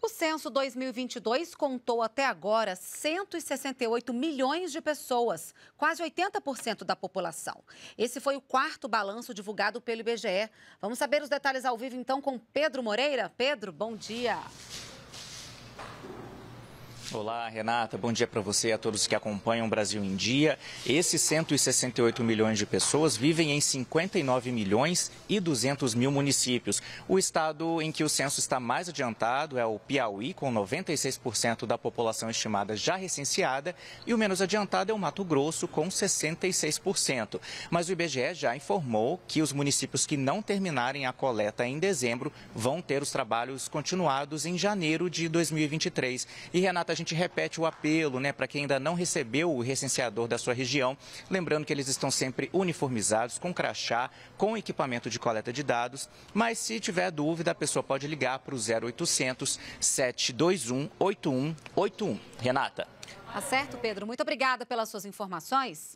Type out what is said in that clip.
O censo 2022 contou até agora 168 milhões de pessoas, quase 80% da população. Esse foi o quarto balanço divulgado pelo IBGE. Vamos saber os detalhes ao vivo então com Pedro Moreira. Pedro, bom dia. Olá, Renata. Bom dia para você e a todos que acompanham o Brasil em Dia. Esses 168 milhões de pessoas vivem em 59 milhões e 200 mil municípios. O estado em que o censo está mais adiantado é o Piauí, com 96% da população estimada já recenseada, e o menos adiantado é o Mato Grosso, com 66%. Mas o IBGE já informou que os municípios que não terminarem a coleta em dezembro vão ter os trabalhos continuados em janeiro de 2023. E Renata gente repete o apelo né, para quem ainda não recebeu o recenseador da sua região. Lembrando que eles estão sempre uniformizados, com crachá, com equipamento de coleta de dados. Mas se tiver dúvida, a pessoa pode ligar para o 0800 721 8181. Renata. Tá certo, Pedro. Muito obrigada pelas suas informações.